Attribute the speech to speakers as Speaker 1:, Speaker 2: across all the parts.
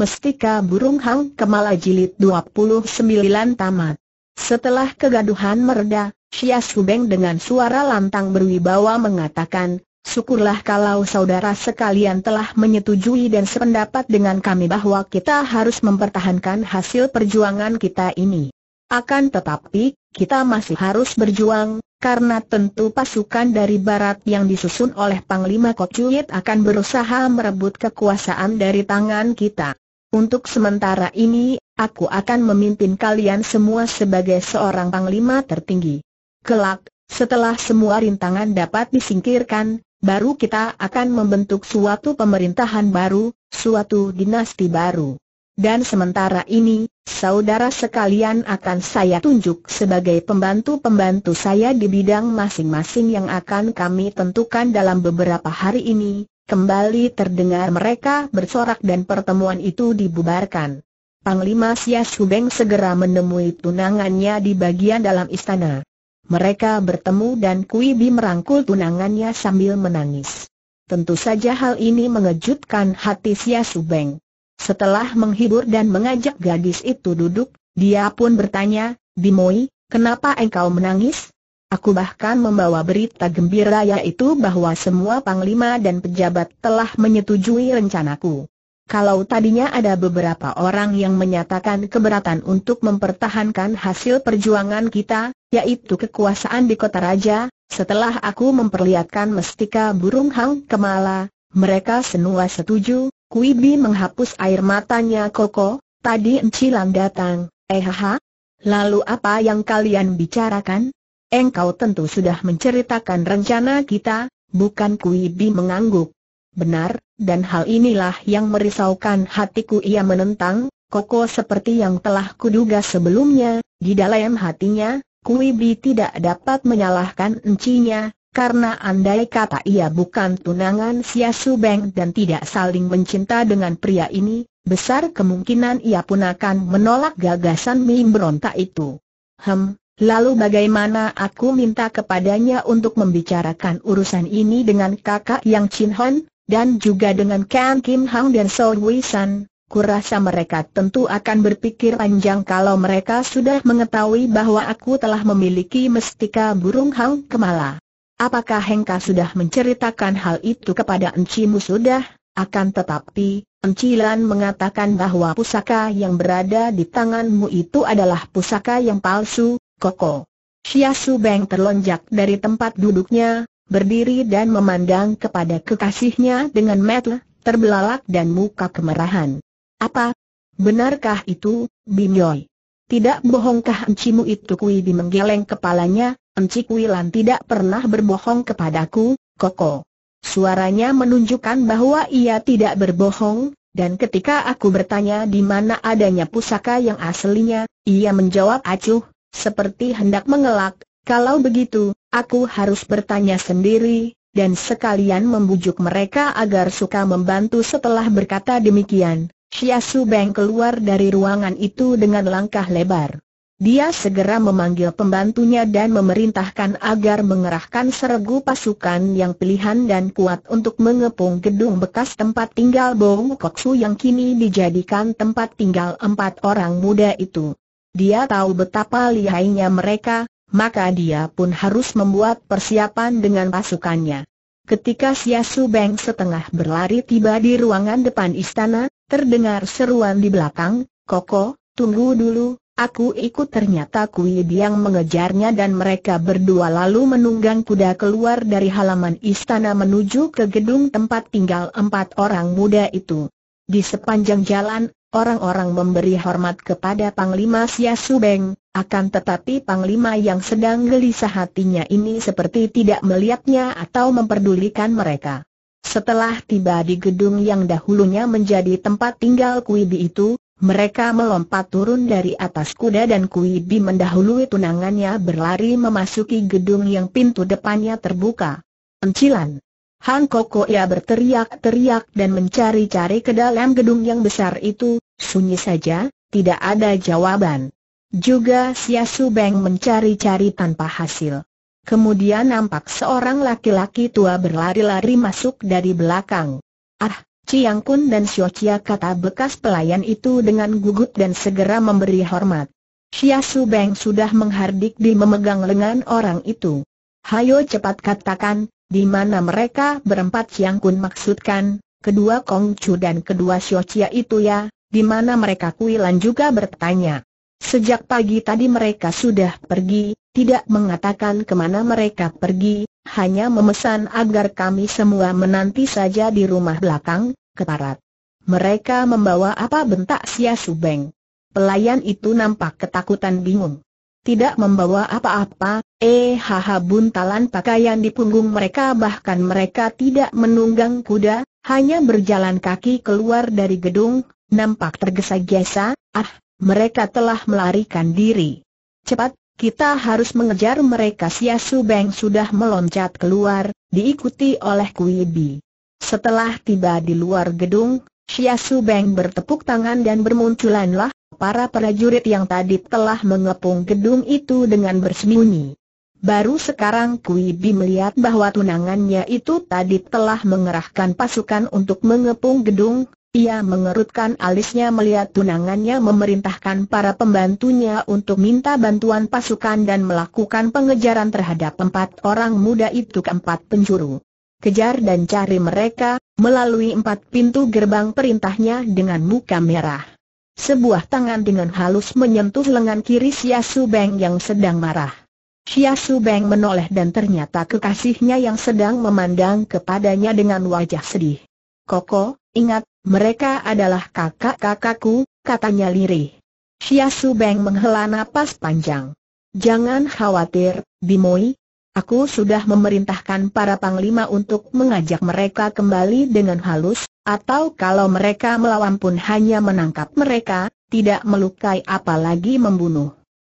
Speaker 1: Mestika Burung Hang Kemala Jilid 29 Tamat. Setelah kegaduhan mereda, Xia Subeng dengan suara lantang berwibawa mengatakan, Syukurlah kalau saudara sekalian telah menyetujui dan sependapat dengan kami bahwa kita harus mempertahankan hasil perjuangan kita ini. Akan tetapi, kita masih harus berjuang, karena tentu pasukan dari barat yang disusun oleh Panglima Kocuyit akan berusaha merebut kekuasaan dari tangan kita. Untuk sementara ini, aku akan memimpin kalian semua sebagai seorang panglima tertinggi. Kelak, setelah semua rintangan dapat disingkirkan, baru kita akan membentuk suatu pemerintahan baru, suatu dinasti baru. Dan sementara ini, saudara sekalian akan saya tunjuk sebagai pembantu-pembantu saya di bidang masing-masing yang akan kami tentukan dalam beberapa hari ini, Kembali terdengar mereka bersorak dan pertemuan itu dibubarkan. Panglima Xia Shubeng segera menemui tunangannya di bagian dalam istana. Mereka bertemu dan Kui Bi merangkul tunangannya sambil menangis. Tentu saja hal ini mengejutkan hati Xia Shubeng. Setelah menghibur dan mengajak gadis itu duduk, dia pun bertanya, Bimoi, kenapa engkau menangis? Aku bahkan membawa berita gembira yaitu bahwa semua panglima dan pejabat telah menyetujui rencanaku. Kalau tadinya ada beberapa orang yang menyatakan keberatan untuk mempertahankan hasil perjuangan kita, yaitu kekuasaan di kota raja, setelah aku memperlihatkan mestika burung hang kemala, mereka semua setuju, Kuibi menghapus air matanya Koko, tadi Encilang datang, eh ha, Lalu apa yang kalian bicarakan? Engkau tentu sudah menceritakan rencana kita, bukan Kui Bi mengangguk. Benar, dan hal inilah yang merisaukan hatiku ia menentang, Koko seperti yang telah kuduga sebelumnya, di dalam hatinya, Kui Bi tidak dapat menyalahkan encinya, karena andai kata ia bukan tunangan Sia Su Beng dan tidak saling mencinta dengan pria ini, besar kemungkinan ia pun akan menolak gagasan Mim berontak itu. Hem, Lalu bagaimana aku minta kepadanya untuk membicarakan urusan ini dengan kakak yang Chin Hon, dan juga dengan Kang Kim Hang dan So Wei San, kurasa mereka tentu akan berpikir panjang kalau mereka sudah mengetahui bahwa aku telah memiliki mestika burung Hang Kemala. Apakah Hengka sudah menceritakan hal itu kepada Encimu sudah, akan tetapi, Encilan mengatakan bahwa pusaka yang berada di tanganmu itu adalah pusaka yang palsu, Koko. Xia Su Beng terlonjak dari tempat duduknya, berdiri dan memandang kepada kekasihnya dengan mata terbelalak dan muka kemerahan. Apa? Benarkah itu, Yoi? Tidak bohongkah encimu itu Kui di menggeleng kepalanya, enci Kui tidak pernah berbohong kepadaku, Koko. Suaranya menunjukkan bahwa ia tidak berbohong, dan ketika aku bertanya di mana adanya pusaka yang aslinya, ia menjawab acuh, seperti hendak mengelak, kalau begitu, aku harus bertanya sendiri, dan sekalian membujuk mereka agar suka membantu setelah berkata demikian. Xiasu Beng keluar dari ruangan itu dengan langkah lebar. Dia segera memanggil pembantunya dan memerintahkan agar mengerahkan seregu pasukan yang pilihan dan kuat untuk mengepung gedung bekas tempat tinggal Bong Koksu yang kini dijadikan tempat tinggal empat orang muda itu. Dia tahu betapa lihainya mereka, maka dia pun harus membuat persiapan dengan pasukannya. Ketika Xia Su Beng setengah berlari tiba di ruangan depan istana, terdengar seruan di belakang, Koko, tunggu dulu, Aku ikut ternyata Kui Biang mengejarnya dan mereka berdua lalu menunggang kuda keluar dari halaman istana menuju ke gedung tempat tinggal empat orang muda itu. Di sepanjang jalan, Orang-orang memberi hormat kepada Panglima Sia Subeng, akan tetapi Panglima yang sedang gelisah hatinya ini seperti tidak melihatnya atau memperdulikan mereka. Setelah tiba di gedung yang dahulunya menjadi tempat tinggal Kuibi itu, mereka melompat turun dari atas kuda dan Kuibi mendahului tunangannya berlari memasuki gedung yang pintu depannya terbuka. Encilan! Han Koko ia berteriak-teriak dan mencari-cari ke dalam gedung yang besar itu, Sunyi saja, tidak ada jawaban. Juga Sia Su Beng mencari-cari tanpa hasil. Kemudian nampak seorang laki-laki tua berlari-lari masuk dari belakang. Ah, Chiang Kun dan Xiao Chia kata bekas pelayan itu dengan gugup dan segera memberi hormat. Xia Su Beng sudah menghardik di memegang lengan orang itu. Hayo cepat katakan, di mana mereka berempat Chiang Kun maksudkan, kedua Kong Chu dan kedua Xiao Chia itu ya, di mana mereka Kuilan juga bertanya. Sejak pagi tadi mereka sudah pergi, tidak mengatakan kemana mereka pergi, hanya memesan agar kami semua menanti saja di rumah belakang, keparat. Mereka membawa apa bentak Sia Subeng. Pelayan itu nampak ketakutan bingung. Tidak membawa apa-apa, eh haha buntalan pakaian di punggung mereka bahkan mereka tidak menunggang kuda, hanya berjalan kaki keluar dari gedung, nampak tergesa-gesa, ah, mereka telah melarikan diri. Cepat, kita harus mengejar mereka Sia Su Beng sudah meloncat keluar, diikuti oleh Kui Bi. Setelah tiba di luar gedung, Sia Su Beng bertepuk tangan dan bermunculanlah para prajurit yang tadi telah mengepung gedung itu dengan bersembunyi. Baru sekarang Kui Bi melihat bahwa tunangannya itu tadi telah mengerahkan pasukan untuk mengepung gedung, ia mengerutkan alisnya melihat tunangannya memerintahkan para pembantunya untuk minta bantuan pasukan dan melakukan pengejaran terhadap empat orang muda itu ke empat penjuru. Kejar dan cari mereka, melalui empat pintu gerbang perintahnya dengan muka merah. Sebuah tangan dengan halus menyentuh lengan kiri Xia Su Beng yang sedang marah. Xia Su Beng menoleh dan ternyata kekasihnya yang sedang memandang kepadanya dengan wajah sedih. Koko, ingat, mereka adalah kakak-kakakku, katanya lirih. Xia Su Beng menghela napas panjang. Jangan khawatir, Bimoi. Aku sudah memerintahkan para panglima untuk mengajak mereka kembali dengan halus, atau kalau mereka melawan pun hanya menangkap mereka, tidak melukai apalagi membunuh.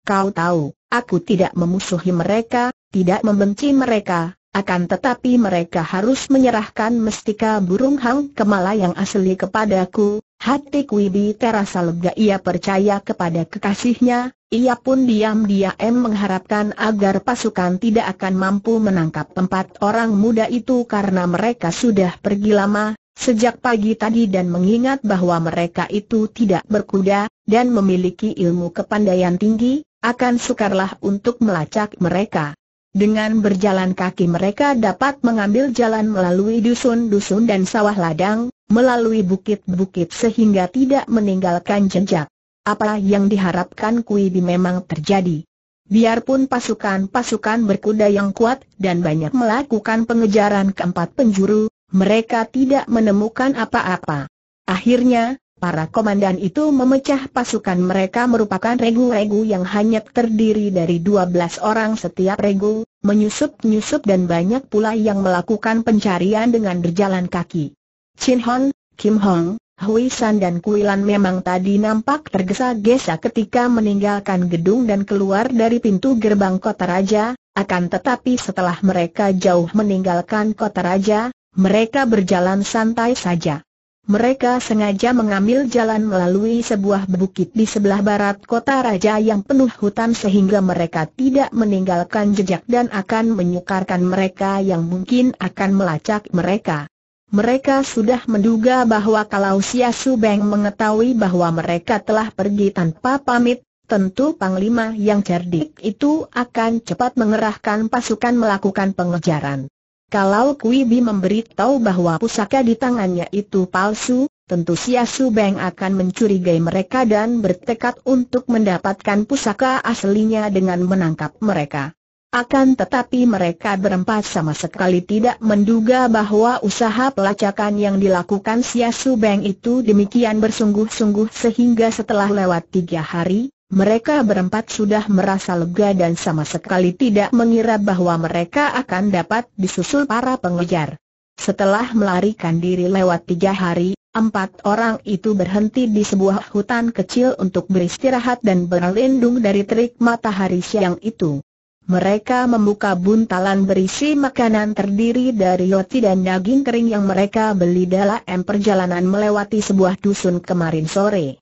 Speaker 1: Kau tahu, aku tidak memusuhi mereka, tidak membenci mereka, akan tetapi mereka harus menyerahkan mestika burung hang kemala yang asli kepadaku. Hati Kuibi terasa lega ia percaya kepada kekasihnya, ia pun diam-diam mengharapkan agar pasukan tidak akan mampu menangkap empat orang muda itu karena mereka sudah pergi lama, sejak pagi tadi dan mengingat bahwa mereka itu tidak berkuda, dan memiliki ilmu kepandaian tinggi, akan sukarlah untuk melacak mereka. Dengan berjalan kaki mereka dapat mengambil jalan melalui dusun-dusun dan sawah ladang, melalui bukit-bukit sehingga tidak meninggalkan jejak. Apa yang diharapkan Kuibi memang terjadi. Biarpun pasukan-pasukan berkuda yang kuat dan banyak melakukan pengejaran keempat penjuru, mereka tidak menemukan apa-apa. Akhirnya, Para komandan itu memecah pasukan mereka merupakan regu-regu yang hanya terdiri dari 12 orang setiap regu, menyusup-nyusup dan banyak pula yang melakukan pencarian dengan berjalan kaki. Chin Hong, Kim Hong, Hui San dan Kuilan memang tadi nampak tergesa-gesa ketika meninggalkan gedung dan keluar dari pintu gerbang kota raja, akan tetapi setelah mereka jauh meninggalkan kota raja, mereka berjalan santai saja. Mereka sengaja mengambil jalan melalui sebuah bukit di sebelah barat kota raja yang penuh hutan sehingga mereka tidak meninggalkan jejak dan akan menyukarkan mereka yang mungkin akan melacak mereka. Mereka sudah menduga bahwa kalau Sia Su Beng mengetahui bahwa mereka telah pergi tanpa pamit, tentu Panglima yang cerdik itu akan cepat mengerahkan pasukan melakukan pengejaran. Kalau Kui Bi memberitahu bahwa pusaka di tangannya itu palsu, tentu Sia Su Beng akan mencurigai mereka dan bertekad untuk mendapatkan pusaka aslinya dengan menangkap mereka. Akan tetapi mereka berempat sama sekali tidak menduga bahwa usaha pelacakan yang dilakukan Sia Su Beng itu demikian bersungguh-sungguh sehingga setelah lewat tiga hari, mereka berempat sudah merasa lega dan sama sekali tidak mengira bahwa mereka akan dapat disusul para pengejar. Setelah melarikan diri lewat tiga hari, empat orang itu berhenti di sebuah hutan kecil untuk beristirahat dan berlindung dari terik matahari siang itu. Mereka membuka buntalan berisi makanan terdiri dari roti dan daging kering yang mereka beli dalam perjalanan melewati sebuah dusun kemarin sore.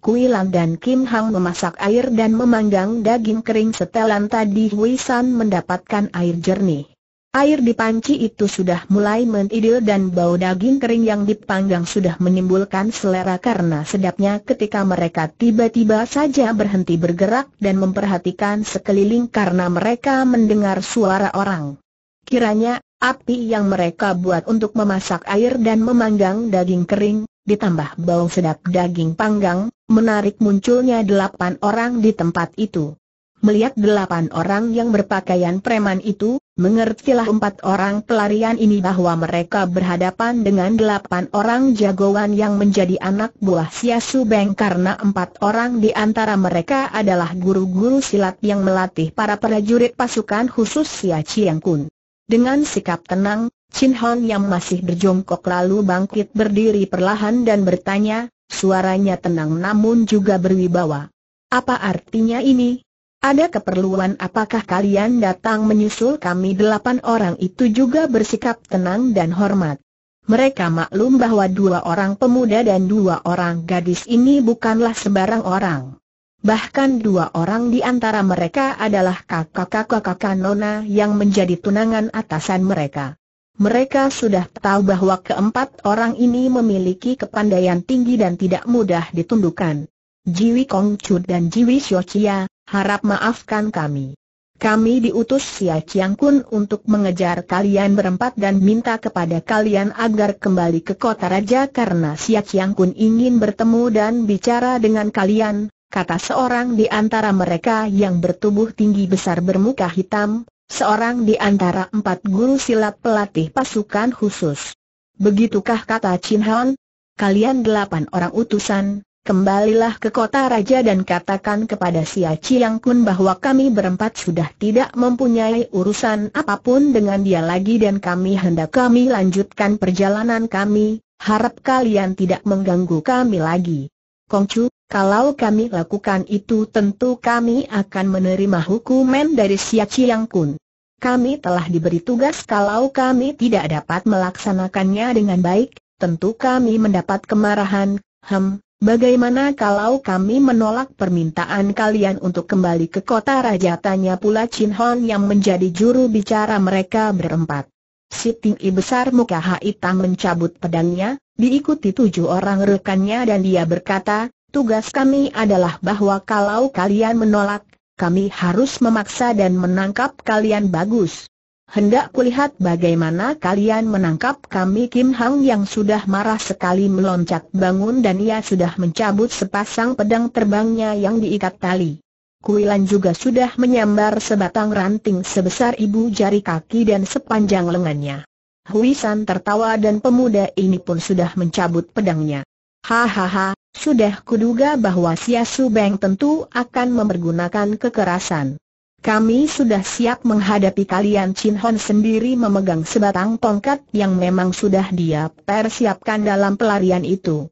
Speaker 1: Kui Lan dan Kim Hang memasak air dan memanggang daging kering setelan tadi Hui San mendapatkan air jernih. Air di panci itu sudah mulai mendidih dan bau daging kering yang dipanggang sudah menimbulkan selera karena sedapnya ketika mereka tiba-tiba saja berhenti bergerak dan memperhatikan sekeliling karena mereka mendengar suara orang. Kiranya, api yang mereka buat untuk memasak air dan memanggang daging kering ditambah bau sedap daging panggang, menarik munculnya delapan orang di tempat itu. Melihat delapan orang yang berpakaian preman itu, mengertilah empat orang pelarian ini bahwa mereka berhadapan dengan delapan orang jagoan yang menjadi anak buah Siasu Beng karena empat orang di antara mereka adalah guru-guru silat yang melatih para prajurit pasukan khusus Siachi Yang Kun. Dengan sikap tenang, Chin Hong yang masih berjongkok lalu bangkit berdiri perlahan dan bertanya, Suaranya tenang namun juga berwibawa. Apa artinya ini? Ada keperluan apakah kalian datang menyusul kami delapan orang itu juga bersikap tenang dan hormat. Mereka maklum bahwa dua orang pemuda dan dua orang gadis ini bukanlah sebarang orang. Bahkan dua orang di antara mereka adalah kakak-kakak kakak Nona yang menjadi tunangan atasan mereka. Mereka sudah tahu bahwa keempat orang ini memiliki kepandaian tinggi dan tidak mudah ditundukkan. Jiwi Kong Chu dan Jiwi Xiao harap maafkan kami. Kami diutus Xia Qiang Kun untuk mengejar kalian berempat dan minta kepada kalian agar kembali ke kota raja karena Xia Qiang Kun ingin bertemu dan bicara dengan kalian, kata seorang di antara mereka yang bertubuh tinggi besar bermuka hitam, seorang di antara empat guru silat pelatih pasukan khusus. Begitukah kata Chin Han? Kalian delapan orang utusan, kembalilah ke kota raja dan katakan kepada si Chiang Kun bahwa kami berempat sudah tidak mempunyai urusan apapun dengan dia lagi dan kami hendak kami lanjutkan perjalanan kami, harap kalian tidak mengganggu kami lagi. Kong Chu. Kalau kami lakukan itu tentu kami akan menerima hukuman dari Xia Chiang Kun. Kami telah diberi tugas kalau kami tidak dapat melaksanakannya dengan baik, tentu kami mendapat kemarahan, hem, bagaimana kalau kami menolak permintaan kalian untuk kembali ke kota raja? Tanya pula Chin Hon yang menjadi juru bicara mereka berempat. Si tinggi besar muka hitam mencabut pedangnya, diikuti tujuh orang rekannya dan dia berkata, Tugas kami adalah bahwa kalau kalian menolak, kami harus memaksa dan menangkap kalian bagus. Hendak kulihat bagaimana kalian menangkap kami Kim Hang yang sudah marah sekali meloncat bangun dan ia sudah mencabut sepasang pedang terbangnya yang diikat tali. Kuilan juga sudah menyambar sebatang ranting sebesar ibu jari kaki dan sepanjang lengannya. Huisan tertawa dan pemuda ini pun sudah mencabut pedangnya. Hahaha, sudah kuduga bahwa Sia Su Beng tentu akan mempergunakan kekerasan. Kami sudah siap menghadapi kalian Chin Hon sendiri memegang sebatang tongkat yang memang sudah dia persiapkan dalam pelarian itu.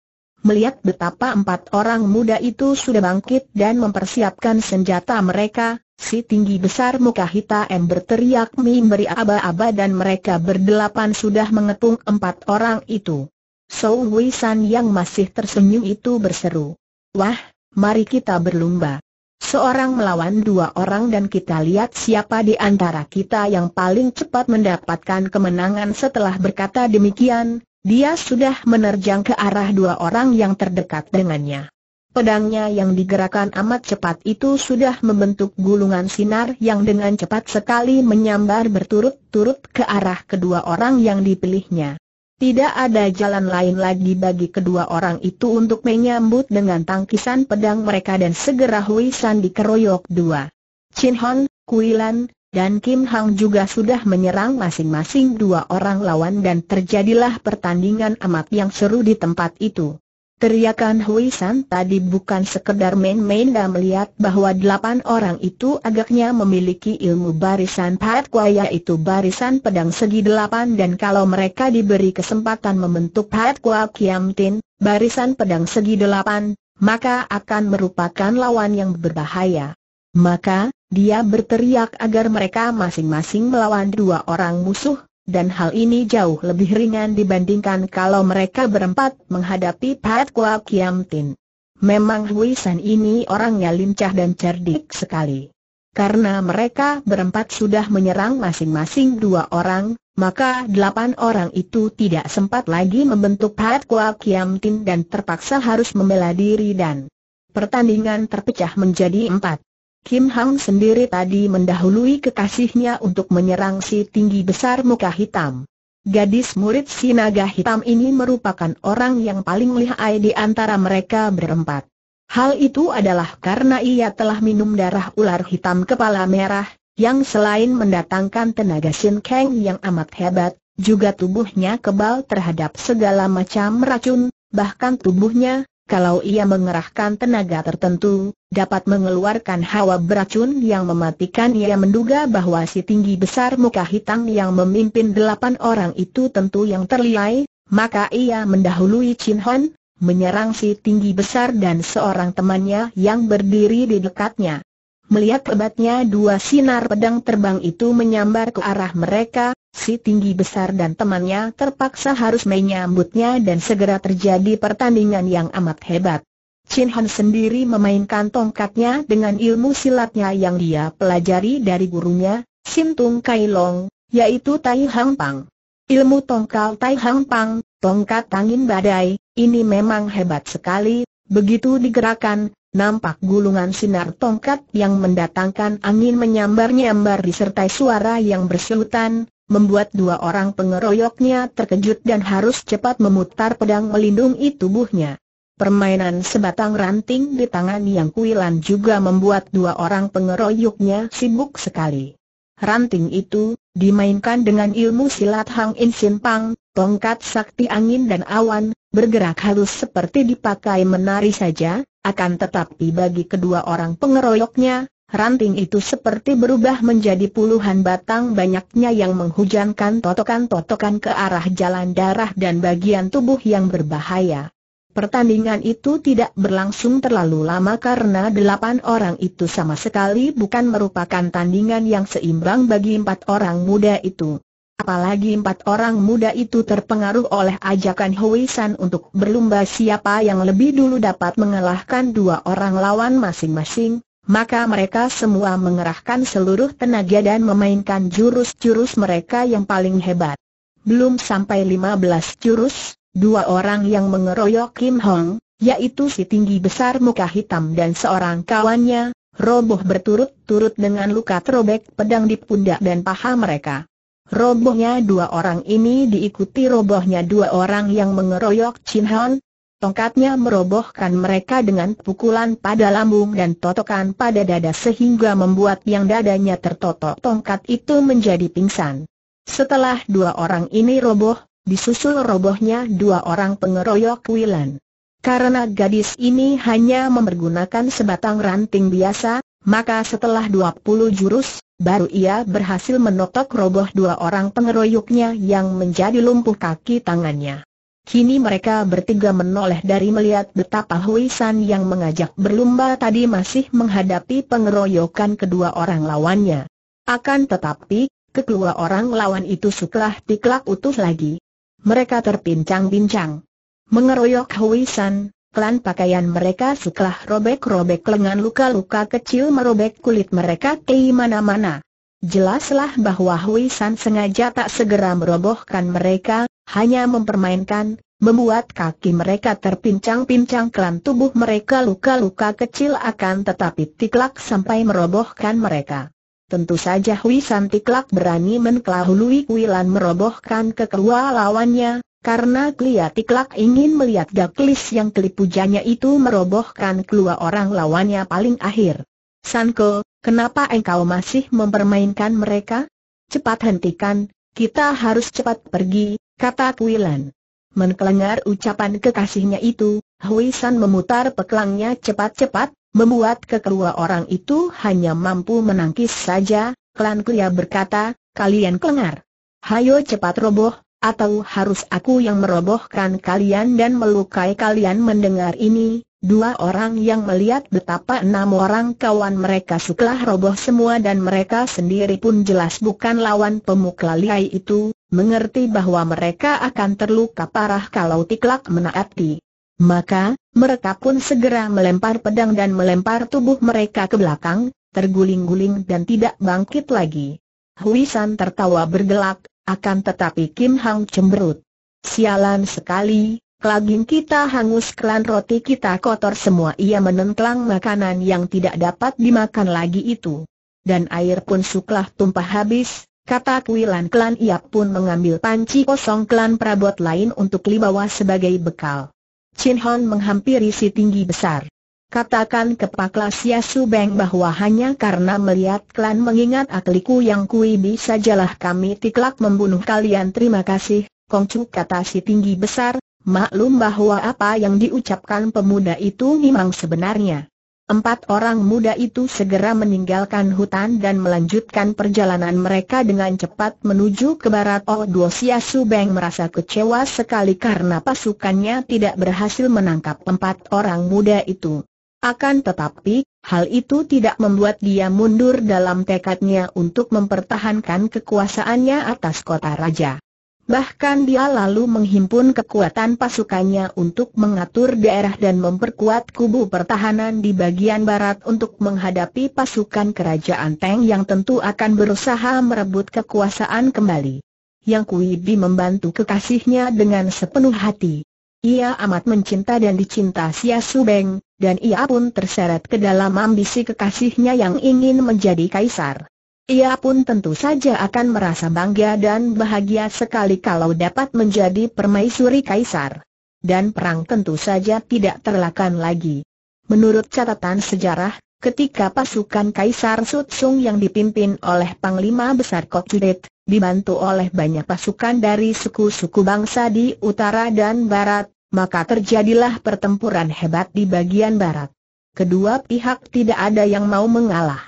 Speaker 1: Melihat betapa empat orang muda itu sudah bangkit dan mempersiapkan senjata mereka, si tinggi besar muka hitam berteriak memberi aba-aba dan mereka berdelapan sudah mengepung empat orang itu. Seorang Wisan yang masih tersenyum itu berseru. Wah, mari kita berlumba. Seorang melawan dua orang dan kita lihat siapa di antara kita yang paling cepat mendapatkan kemenangan setelah berkata demikian, dia sudah menerjang ke arah dua orang yang terdekat dengannya. Pedangnya yang digerakkan amat cepat itu sudah membentuk gulungan sinar yang dengan cepat sekali menyambar berturut-turut ke arah kedua orang yang dipilihnya. Tidak ada jalan lain lagi bagi kedua orang itu untuk menyambut dengan tangkisan pedang mereka dan segera Hui San dikeroyok dua. Chin Hon, Kui Lan, dan Kim Hang juga sudah menyerang masing-masing dua orang lawan dan terjadilah pertandingan amat yang seru di tempat itu. Teriakan Hui San tadi bukan sekedar main-main dan melihat bahwa delapan orang itu agaknya memiliki ilmu barisan Pat Kuaya itu barisan pedang segi delapan dan kalau mereka diberi kesempatan membentuk Pat Kua Kiam Tin, barisan pedang segi delapan, maka akan merupakan lawan yang berbahaya. Maka, dia berteriak agar mereka masing-masing melawan dua orang musuh, dan hal ini jauh lebih ringan dibandingkan kalau mereka berempat menghadapi Pat Kua Kiam Tin. Memang Hui San ini orangnya lincah dan cerdik sekali. Karena mereka berempat sudah menyerang masing-masing dua orang, maka delapan orang itu tidak sempat lagi membentuk Pat Kua Kiam Tin dan terpaksa harus membela diri dan pertandingan terpecah menjadi empat. Kim Hang sendiri tadi mendahului kekasihnya untuk menyerang si tinggi besar muka hitam. Gadis murid si naga hitam ini merupakan orang yang paling lihai di antara mereka berempat. Hal itu adalah karena ia telah minum darah ular hitam kepala merah, yang selain mendatangkan tenaga Sin Kang yang amat hebat, juga tubuhnya kebal terhadap segala macam racun, bahkan tubuhnya, kalau ia mengerahkan tenaga tertentu, dapat mengeluarkan hawa beracun yang mematikan ia menduga bahwa si tinggi besar muka hitam yang memimpin delapan orang itu tentu yang terliai, maka ia mendahului Chin Hon, menyerang si tinggi besar dan seorang temannya yang berdiri di dekatnya. Melihat hebatnya dua sinar pedang terbang itu menyambar ke arah mereka, si tinggi besar dan temannya terpaksa harus menyambutnya dan segera terjadi pertandingan yang amat hebat. Chin Han sendiri memainkan tongkatnya dengan ilmu silatnya yang dia pelajari dari gurunya, Sim Tung Kai Long, yaitu Tai Hang Pang. Ilmu tongkal Tai Hang Pang, tongkat tangin badai, ini memang hebat sekali, begitu digerakkan, nampak gulungan sinar tongkat yang mendatangkan angin menyambar-nyambar disertai suara yang berselutan, membuat dua orang pengeroyoknya terkejut dan harus cepat memutar pedang melindungi tubuhnya. Permainan sebatang ranting di tangan Yang Kuilan juga membuat dua orang pengeroyoknya sibuk sekali. Ranting itu, dimainkan dengan ilmu silat Hang In Simpang, tongkat sakti angin dan awan, bergerak halus seperti dipakai menari saja, akan tetapi bagi kedua orang pengeroyoknya, Ranting itu seperti berubah menjadi puluhan batang banyaknya yang menghujankan totokan-totokan ke arah jalan darah dan bagian tubuh yang berbahaya. Pertandingan itu tidak berlangsung terlalu lama karena delapan orang itu sama sekali bukan merupakan tandingan yang seimbang bagi empat orang muda itu. Apalagi empat orang muda itu terpengaruh oleh ajakan Hui San untuk berlomba siapa yang lebih dulu dapat mengalahkan dua orang lawan masing-masing, maka mereka semua mengerahkan seluruh tenaga dan memainkan jurus-jurus mereka yang paling hebat. Belum sampai 15 jurus, dua orang yang mengeroyok Kim Hong, yaitu si tinggi besar muka hitam dan seorang kawannya, roboh berturut-turut dengan luka terobek pedang di pundak dan paha mereka. Robohnya dua orang ini diikuti robohnya dua orang yang mengeroyok Chin Hong, Tongkatnya merobohkan mereka dengan pukulan pada lambung dan totokan pada dada sehingga membuat yang dadanya tertotok tongkat itu menjadi pingsan. Setelah dua orang ini roboh, disusul robohnya dua orang pengeroyok Wilan. Karena gadis ini hanya memergunakan sebatang ranting biasa, maka setelah 20 jurus, baru ia berhasil menotok roboh dua orang pengeroyoknya yang menjadi lumpuh kaki tangannya. Kini mereka bertiga menoleh dari melihat betapa Hui San yang mengajak berlumba tadi masih menghadapi pengeroyokan kedua orang lawannya. Akan tetapi, kedua orang lawan itu suklah tiklak utuh lagi. Mereka terpincang-pincang. Mengeroyok Hui San, klan pakaian mereka suklah robek-robek lengan luka-luka kecil merobek kulit mereka ke mana-mana. Jelaslah bahwa Hui San sengaja tak segera merobohkan mereka hanya mempermainkan, membuat kaki mereka terpincang-pincang kelan tubuh mereka luka-luka kecil akan tetapi tiklak sampai merobohkan mereka. Tentu saja San Tiklak berani menkelahului Wilan merobohkan keluar lawannya, karena Klia Tiklak ingin melihat Gaklis yang kelipujanya itu merobohkan keluar orang lawannya paling akhir. Sanko, kenapa engkau masih mempermainkan mereka? Cepat hentikan, kita harus cepat pergi, kata Kuilan. Menkelengar ucapan kekasihnya itu, Hui memutar pekelangnya cepat-cepat, membuat kekelua orang itu hanya mampu menangkis saja, Klan Kuya berkata, kalian kelengar. Hayo cepat roboh, atau harus aku yang merobohkan kalian dan melukai kalian mendengar ini, Dua orang yang melihat betapa enam orang kawan mereka suklah roboh semua dan mereka sendiri pun jelas bukan lawan pemukul liai itu, mengerti bahwa mereka akan terluka parah kalau tiklak menaati. Maka, mereka pun segera melempar pedang dan melempar tubuh mereka ke belakang, terguling-guling dan tidak bangkit lagi. Hui tertawa bergelak, akan tetapi Kim Hang cemberut. Sialan sekali, Kelaging kita hangus klan roti kita kotor semua ia menentang makanan yang tidak dapat dimakan lagi itu. Dan air pun suklah tumpah habis, kata Kuilan klan ia pun mengambil panci kosong klan perabot lain untuk dibawa sebagai bekal. Chin Hon menghampiri si tinggi besar. Katakan ke Pak Su Beng bahwa hanya karena melihat klan mengingat akliku yang kui bisa jalah kami tiklak membunuh kalian terima kasih, Kongcu kata si tinggi besar, maklum bahwa apa yang diucapkan pemuda itu memang sebenarnya. Empat orang muda itu segera meninggalkan hutan dan melanjutkan perjalanan mereka dengan cepat menuju ke barat Oh Duo Sia Subeng merasa kecewa sekali karena pasukannya tidak berhasil menangkap empat orang muda itu. Akan tetapi, hal itu tidak membuat dia mundur dalam tekadnya untuk mempertahankan kekuasaannya atas kota raja. Bahkan dia lalu menghimpun kekuatan pasukannya untuk mengatur daerah dan memperkuat kubu pertahanan di bagian barat untuk menghadapi pasukan kerajaan Teng yang tentu akan berusaha merebut kekuasaan kembali. Yang Kui Bi membantu kekasihnya dengan sepenuh hati. Ia amat mencinta dan dicinta Sia Subeng, dan ia pun terseret ke dalam ambisi kekasihnya yang ingin menjadi kaisar. Ia pun tentu saja akan merasa bangga dan bahagia sekali kalau dapat menjadi permaisuri kaisar. Dan perang tentu saja tidak terlakan lagi. Menurut catatan sejarah, ketika pasukan Kaisar Sutsung yang dipimpin oleh Panglima Besar Kokjudet, dibantu oleh banyak pasukan dari suku-suku bangsa di utara dan barat, maka terjadilah pertempuran hebat di bagian barat. Kedua pihak tidak ada yang mau mengalah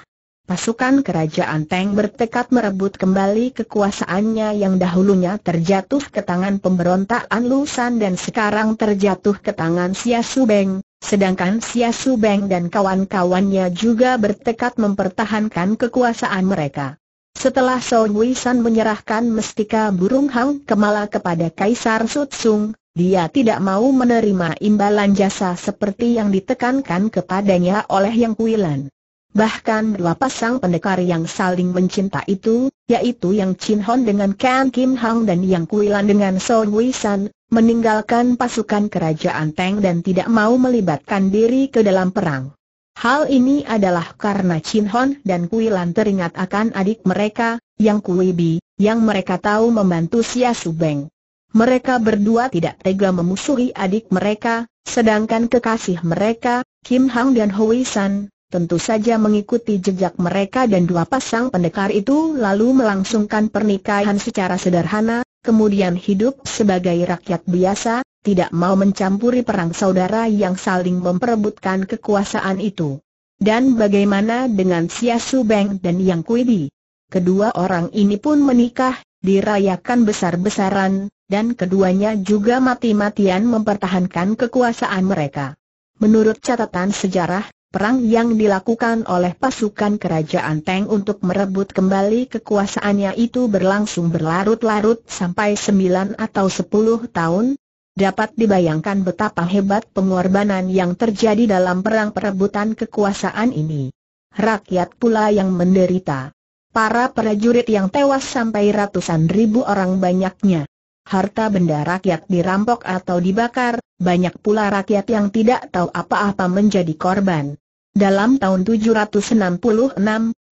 Speaker 1: pasukan kerajaan Teng bertekad merebut kembali kekuasaannya yang dahulunya terjatuh ke tangan pemberontak An Lusan dan sekarang terjatuh ke tangan Sia Beng. sedangkan Sia Beng dan kawan-kawannya juga bertekad mempertahankan kekuasaan mereka. Setelah Song San menyerahkan mestika burung hang kemala kepada Kaisar Sutsung, dia tidak mau menerima imbalan jasa seperti yang ditekankan kepadanya oleh Yang Kuilan. Bahkan dua pasang pendekar yang saling mencinta itu, yaitu Yang Chin Hon dengan Kang Kim Hang dan Yang Kuilan dengan Son Wei San, meninggalkan pasukan kerajaan Tang dan tidak mau melibatkan diri ke dalam perang. Hal ini adalah karena Chin Hon dan Kuilan teringat akan adik mereka, Yang Kui Bi, yang mereka tahu membantu Sia Su Beng. Mereka berdua tidak tega memusuhi adik mereka, sedangkan kekasih mereka, Kim Hang dan Hui San, tentu saja mengikuti jejak mereka dan dua pasang pendekar itu lalu melangsungkan pernikahan secara sederhana, kemudian hidup sebagai rakyat biasa, tidak mau mencampuri perang saudara yang saling memperebutkan kekuasaan itu. Dan bagaimana dengan Sia Su Beng dan Yang Kuidi? Kedua orang ini pun menikah, dirayakan besar-besaran, dan keduanya juga mati-matian mempertahankan kekuasaan mereka. Menurut catatan sejarah, Perang yang dilakukan oleh pasukan kerajaan Teng untuk merebut kembali kekuasaannya itu berlangsung berlarut-larut sampai sembilan atau sepuluh tahun. Dapat dibayangkan betapa hebat pengorbanan yang terjadi dalam perang perebutan kekuasaan ini. Rakyat pula yang menderita. Para prajurit yang tewas sampai ratusan ribu orang banyaknya harta benda rakyat dirampok atau dibakar, banyak pula rakyat yang tidak tahu apa-apa menjadi korban. Dalam tahun 766,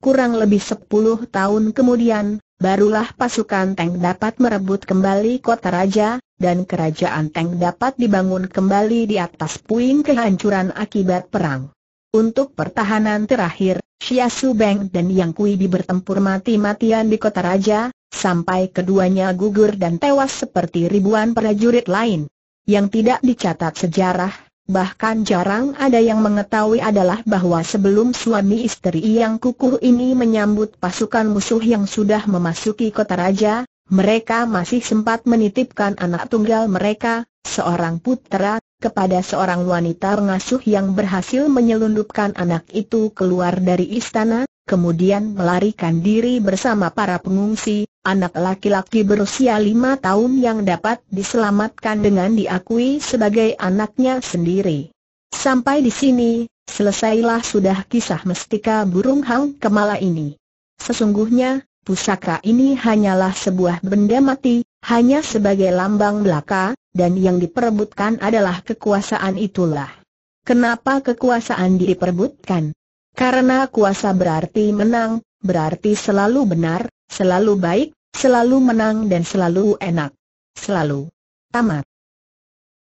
Speaker 1: kurang lebih 10 tahun kemudian, barulah pasukan Teng dapat merebut kembali kota raja, dan kerajaan Teng dapat dibangun kembali di atas puing kehancuran akibat perang. Untuk pertahanan terakhir, Xia Su Beng dan Yang Kui di bertempur mati-matian di kota raja, Sampai keduanya gugur dan tewas seperti ribuan prajurit lain. Yang tidak dicatat sejarah, bahkan jarang ada yang mengetahui adalah bahwa sebelum suami istri yang kukuh ini menyambut pasukan musuh yang sudah memasuki kota raja, mereka masih sempat menitipkan anak tunggal mereka, seorang putra, kepada seorang wanita pengasuh yang berhasil menyelundupkan anak itu keluar dari istana, kemudian melarikan diri bersama para pengungsi, anak laki-laki berusia lima tahun yang dapat diselamatkan dengan diakui sebagai anaknya sendiri. Sampai di sini, selesailah sudah kisah mestika burung hang kemala ini. Sesungguhnya, pusaka ini hanyalah sebuah benda mati, hanya sebagai lambang belaka, dan yang diperebutkan adalah kekuasaan itulah. Kenapa kekuasaan diperebutkan? Karena kuasa berarti menang, berarti selalu benar, selalu baik, selalu menang dan selalu enak. Selalu. Tamat.